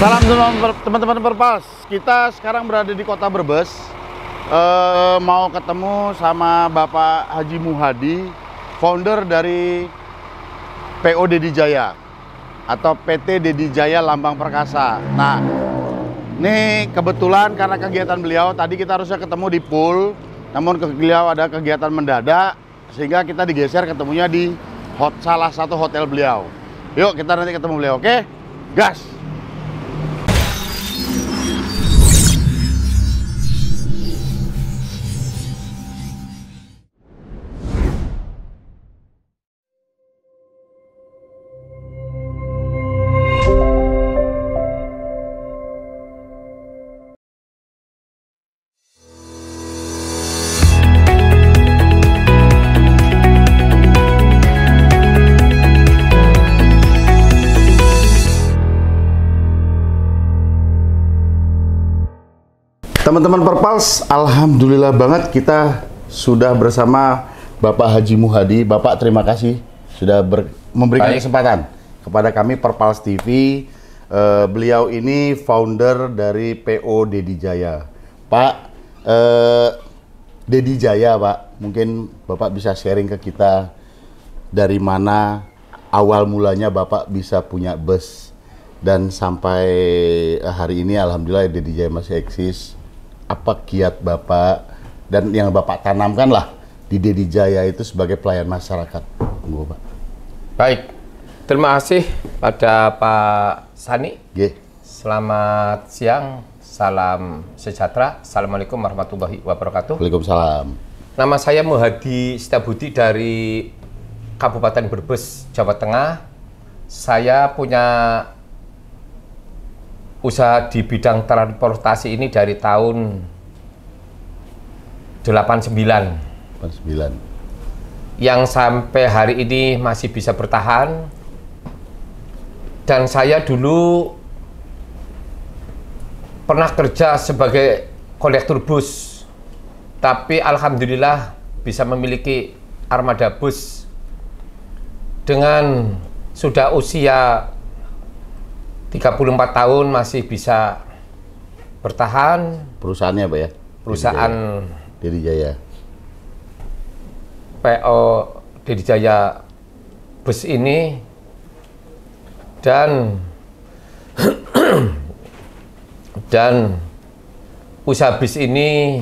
Salam teman-teman perpas. Kita sekarang berada di kota Brebes. E, mau ketemu sama Bapak Haji Muhadi, founder dari PO Dedi Jaya atau PT Dedi Jaya Lambang Perkasa. Nah, ini kebetulan karena kegiatan beliau tadi kita harusnya ketemu di pool, namun beliau ada kegiatan mendadak sehingga kita digeser ketemunya di hot, salah satu hotel beliau. Yuk kita nanti ketemu beliau, oke? Gas! Teman-teman Perpals, alhamdulillah banget kita sudah bersama Bapak Haji Muhadi. Bapak terima kasih sudah ber memberikan Baik. kesempatan kepada kami Perpals TV. Uh, eh, beliau ini founder dari PO Dedi Jaya. Pak uh, eh, Dedi Jaya, Pak. Mungkin Bapak bisa sharing ke kita dari mana awal mulanya Bapak bisa punya bus dan sampai hari ini alhamdulillah Dedi Jaya masih eksis apa kiat Bapak dan yang Bapak tanamkan lah di Dedi Jaya itu sebagai pelayan masyarakat? Tunggu, Pak. Baik, terima kasih pada Pak Sani. Yeah. Selamat siang, salam sejahtera, Assalamualaikum warahmatullahi wabarakatuh. Waalaikumsalam. Nama saya Muhadi Setabudi dari Kabupaten Brebes, Jawa Tengah. Saya punya usaha di bidang transportasi ini dari tahun 89. 89. Yang sampai hari ini masih bisa bertahan. Dan saya dulu pernah kerja sebagai kolektor bus. Tapi alhamdulillah bisa memiliki armada bus dengan sudah usia 34 tahun masih bisa bertahan. Perusahaannya apa ya? Perusahaan Diri Jaya. PO Diri Jaya Bus ini dan dan usaha bis ini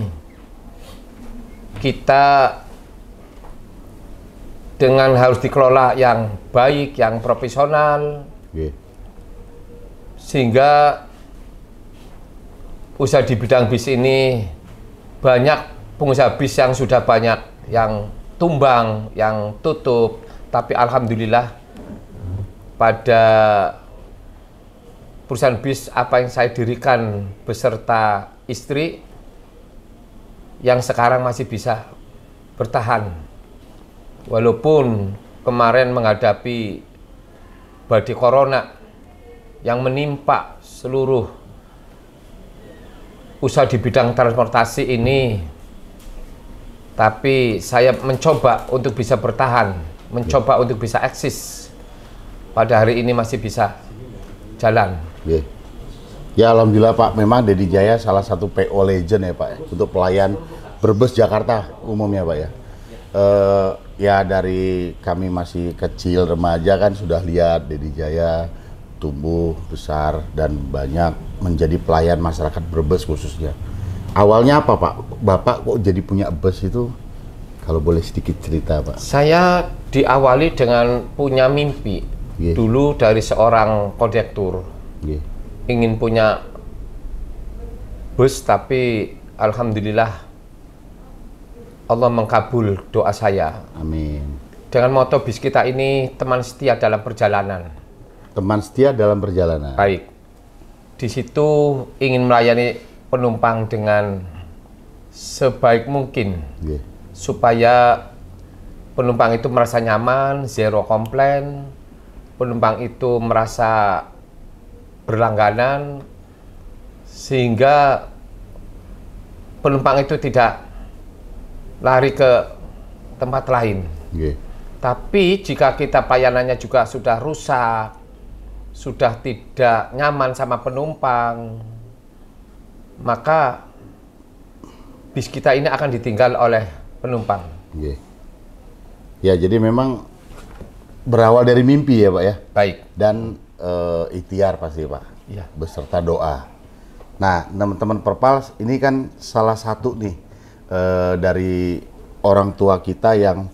kita dengan harus dikelola yang baik, yang profesional sehingga usaha di bidang bis ini banyak pengusaha bis yang sudah banyak yang tumbang, yang tutup, tapi alhamdulillah pada perusahaan bis apa yang saya dirikan beserta istri yang sekarang masih bisa bertahan walaupun kemarin menghadapi badai corona yang menimpa seluruh usaha di bidang transportasi ini tapi saya mencoba untuk bisa bertahan mencoba yeah. untuk bisa eksis pada hari ini masih bisa jalan yeah. ya Alhamdulillah Pak memang Deddy Jaya salah satu PO legend ya Pak ya, untuk pelayan Brebes Jakarta umumnya Pak ya uh, ya dari kami masih kecil remaja kan sudah lihat Deddy Jaya tumbuh besar dan banyak menjadi pelayan masyarakat Brebes khususnya. Awalnya apa Pak? Bapak kok jadi punya bus itu? Kalau boleh sedikit cerita Pak. Saya diawali dengan punya mimpi. Yeah. Dulu dari seorang kondektur. Yeah. Ingin punya bus tapi Alhamdulillah Allah mengkabul doa saya. Amin. Dengan moto bis kita ini teman setia dalam perjalanan teman setia dalam perjalanan. Baik. Di situ ingin melayani penumpang dengan sebaik mungkin yeah. supaya penumpang itu merasa nyaman, zero komplain, penumpang itu merasa berlangganan sehingga penumpang itu tidak lari ke tempat lain. Yeah. Tapi jika kita pelayanannya juga sudah rusak, sudah tidak nyaman sama penumpang, maka bis kita ini akan ditinggal oleh penumpang. Ya, jadi memang berawal dari mimpi ya, Pak ya. Baik. Dan e, ikhtiar pasti, Pak. Iya. Beserta doa. Nah, teman-teman perpal ini kan salah satu nih e, dari orang tua kita yang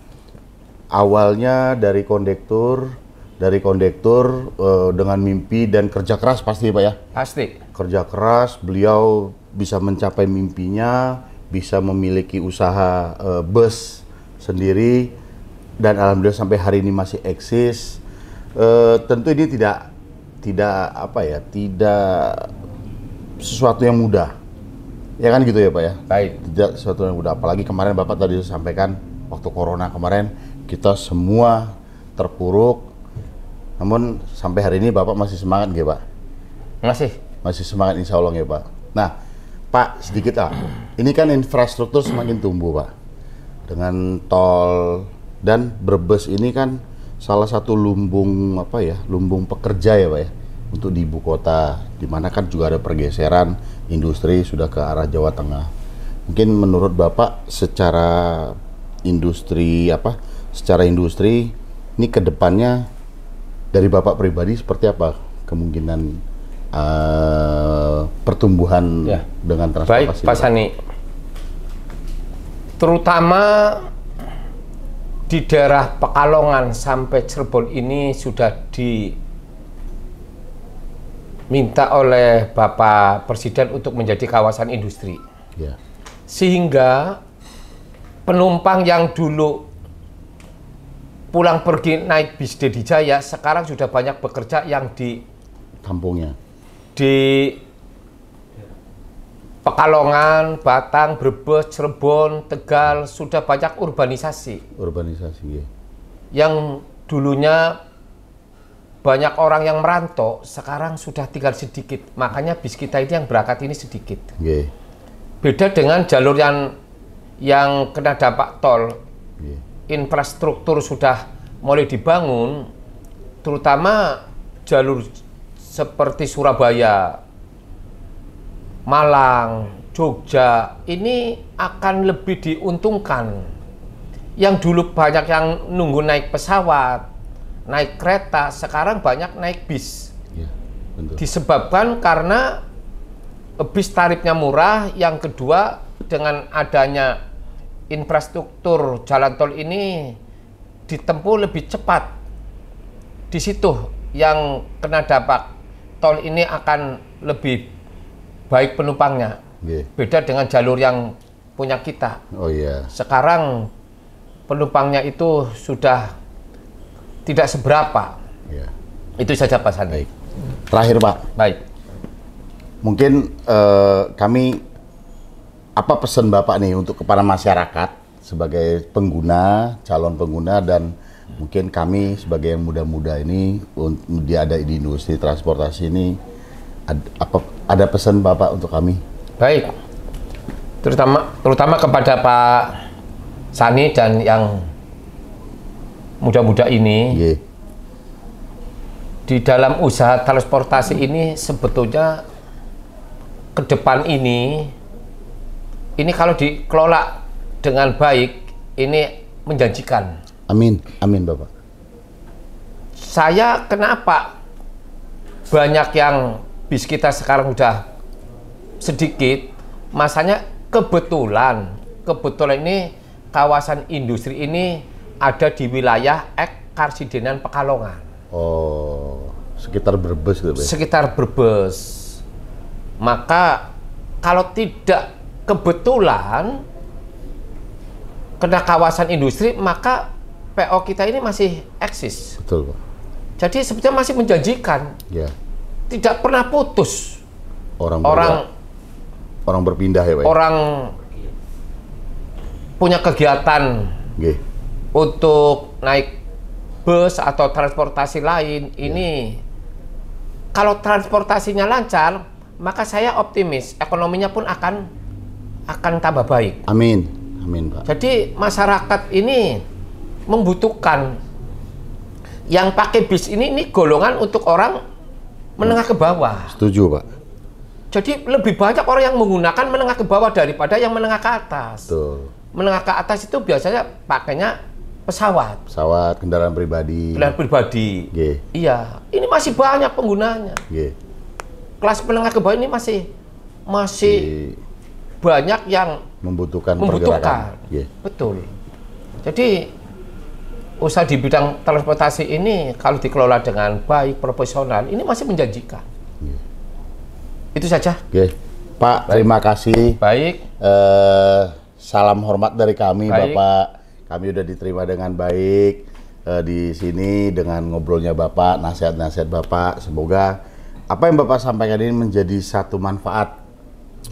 awalnya dari kondektur dari kondektur uh, dengan mimpi dan kerja keras pasti Pak ya? Pasti. Kerja keras, beliau bisa mencapai mimpinya, bisa memiliki usaha uh, bus sendiri dan alhamdulillah sampai hari ini masih eksis. Uh, tentu ini tidak tidak apa ya, tidak sesuatu yang mudah. Ya kan gitu ya Pak ya? Baik. Tidak sesuatu yang mudah. Apalagi kemarin Bapak tadi sampaikan waktu Corona kemarin kita semua terpuruk, namun sampai hari ini Bapak masih semangat nggih, Pak? Masih. Masih semangat insya Allah nggih, Pak. Nah, Pak sedikit ah. Ini kan infrastruktur semakin tumbuh, Pak. Dengan tol dan Brebes ini kan salah satu lumbung apa ya? Lumbung pekerja ya, Pak ya untuk di ibu kota, di mana kan juga ada pergeseran industri sudah ke arah Jawa Tengah. Mungkin menurut Bapak secara industri apa? Secara industri ini kedepannya dari bapak pribadi seperti apa kemungkinan uh, pertumbuhan ya. dengan transportasi? Baik, Pak Sani. Terutama di daerah Pekalongan sampai Cirebon ini sudah diminta oleh Bapak Presiden untuk menjadi kawasan industri. Ya. Sehingga penumpang yang dulu pulang pergi naik bis Dedi Jaya, sekarang sudah banyak bekerja yang di kampungnya. Di Pekalongan, Batang, Brebes, Cirebon, Tegal sudah banyak urbanisasi. Urbanisasi, ya. Yang dulunya banyak orang yang merantau, sekarang sudah tinggal sedikit. Makanya bis kita ini yang berangkat ini sedikit. Iya. Beda dengan jalur yang yang kena dampak tol. Iya infrastruktur sudah mulai dibangun, terutama jalur seperti Surabaya, Malang, Jogja, ini akan lebih diuntungkan. Yang dulu banyak yang nunggu naik pesawat, naik kereta, sekarang banyak naik bis. Ya, betul. Disebabkan karena eh, bis tarifnya murah, yang kedua dengan adanya infrastruktur jalan tol ini ditempuh lebih cepat di situ yang kena dampak tol ini akan lebih baik penumpangnya yeah. beda dengan jalur yang punya kita oh iya yeah. sekarang penumpangnya itu sudah tidak seberapa yeah. itu saja Pak Sandi baik. terakhir Pak baik mungkin uh, kami apa pesan Bapak nih untuk kepada masyarakat sebagai pengguna, calon pengguna dan mungkin kami sebagai yang muda-muda ini dia ada di industri transportasi ini ada, apa ada pesan Bapak untuk kami? Baik. Terutama terutama kepada Pak Sani dan yang muda-muda ini. Yeah. Di dalam usaha transportasi ini sebetulnya ke depan ini ini kalau dikelola dengan baik ini menjanjikan. Amin, amin Bapak. Saya kenapa banyak yang bis kita sekarang udah sedikit, masanya kebetulan, kebetulan ini kawasan industri ini ada di wilayah Ek Karsidenan Pekalongan. Oh, sekitar Brebes gitu, ya? Sekitar Brebes. Maka kalau tidak kebetulan kena kawasan industri maka PO kita ini masih eksis. Betul, Jadi sebetulnya masih menjanjikan. Ya. Tidak pernah putus. Orang orang berpindah, orang berpindah ya, Pak. Ya? Orang punya kegiatan untuk naik bus atau transportasi lain ya. ini kalau transportasinya lancar maka saya optimis ekonominya pun akan akan tambah baik. Amin. Amin, Pak. Jadi masyarakat ini membutuhkan yang pakai bis ini ini golongan untuk orang menengah ke bawah. Setuju, Pak. Jadi lebih banyak orang yang menggunakan menengah ke bawah daripada yang menengah ke atas. Betul. Menengah ke atas itu biasanya pakainya pesawat. Pesawat, kendaraan pribadi. Kendaraan pribadi. G. Iya, ini masih banyak penggunanya. G. Kelas menengah ke bawah ini masih masih G banyak yang membutuhkan membutuhkan. Yeah. Betul. Jadi usaha di bidang transportasi ini kalau dikelola dengan baik, profesional, ini masih menjanjikan. Yeah. Itu saja. Yeah. Pak, baik. terima kasih. Baik. Uh, salam hormat dari kami, baik. Bapak. Kami sudah diterima dengan baik uh, di sini dengan ngobrolnya Bapak, nasihat-nasihat Bapak. Semoga apa yang Bapak sampaikan ini menjadi satu manfaat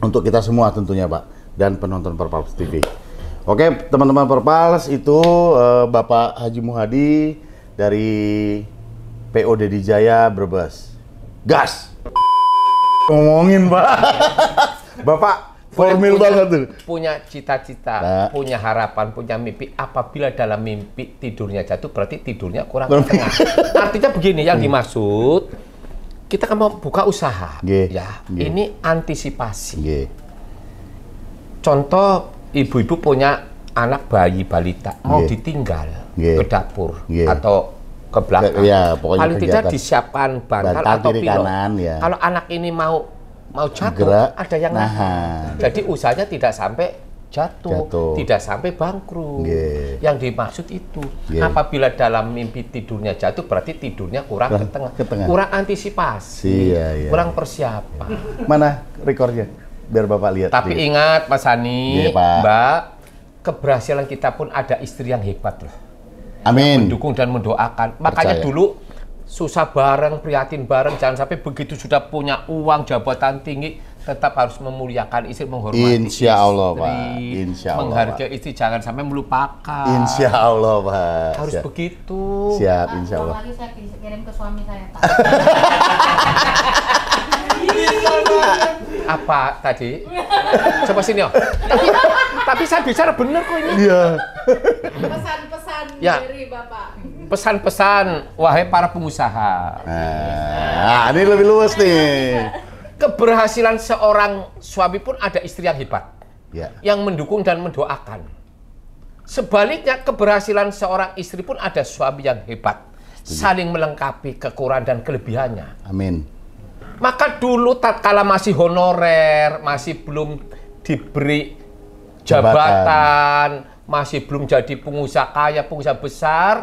untuk kita semua tentunya Pak dan penonton Perpals TV. Oke, teman-teman Perpals itu uh, Bapak Haji Muhadi dari PO di Jaya Brebes. Gas. Ngomongin, Pak. Bapak Formil punya, banget tuh. Punya cita-cita, nah. punya harapan, punya mimpi. Apabila dalam mimpi tidurnya jatuh, berarti tidurnya kurang tengah. Artinya begini, yang dimaksud kita kan mau buka usaha, yeah. ya. Yeah. Ini antisipasi. Yeah. Contoh ibu-ibu punya anak bayi balita mau ditinggal yeah. ke dapur yeah. atau ke belakang. Ya, Paling tidak disiapkan bantal, bantal atau pilok. ya. Kalau anak ini mau mau jatuh, Gerak, ada yang nahan. Jadi usahanya tidak sampai jatuh, jatuh. tidak sampai bangkrut. Yeah. Yang dimaksud itu, yeah. apabila dalam mimpi tidurnya jatuh, berarti tidurnya kurang, kurang ke, tengah. kurang antisipasi, yeah, yeah. kurang persiapan. Mana rekornya? Biar bapak lihat. Tapi dia. ingat, Mas Ani yeah, Mbak, keberhasilan kita pun ada istri yang hebat loh. Amin. Yang mendukung dan mendoakan. Percaya. Makanya dulu susah bareng, prihatin bareng, jangan sampai begitu sudah punya uang jabatan tinggi tetap harus memuliakan istri, menghormati Insya Allah, istri, Pak. Insya Allah, menghargai Pak. istri, jangan sampai melupakan. Insya Allah, Pak. Harus Siap. begitu. Siap, Insya Allah. Lagi saya kirim ke suami saya, Pak. Apa tadi? Coba sini, oh. tapi, tapi saya bicara bener kok ini. Iya. Pesan-pesan ya. dari Bapak pesan-pesan wahai para pengusaha. Nah, ini lebih luas nih keberhasilan seorang suami pun ada istri yang hebat, ya. yang mendukung dan mendoakan. Sebaliknya keberhasilan seorang istri pun ada suami yang hebat, Setuju. saling melengkapi kekurangan dan kelebihannya. Amin. Maka dulu tak tatkala masih honorer, masih belum diberi jabatan, jabatan masih belum jadi pengusaha kaya, pengusaha besar,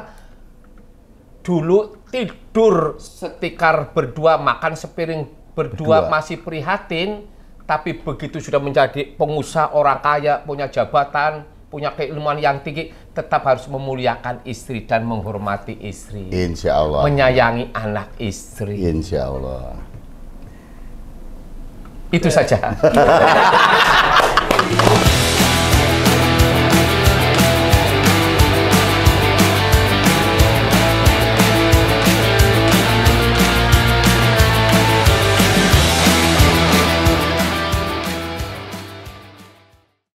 dulu tidur setikar berdua, makan sepiring berdua, berdua masih prihatin, tapi begitu sudah menjadi pengusaha orang kaya, punya jabatan, punya keilmuan yang tinggi, tetap harus memuliakan istri dan menghormati istri. Insya Allah. Menyayangi anak istri. Insya Allah. Itu saja.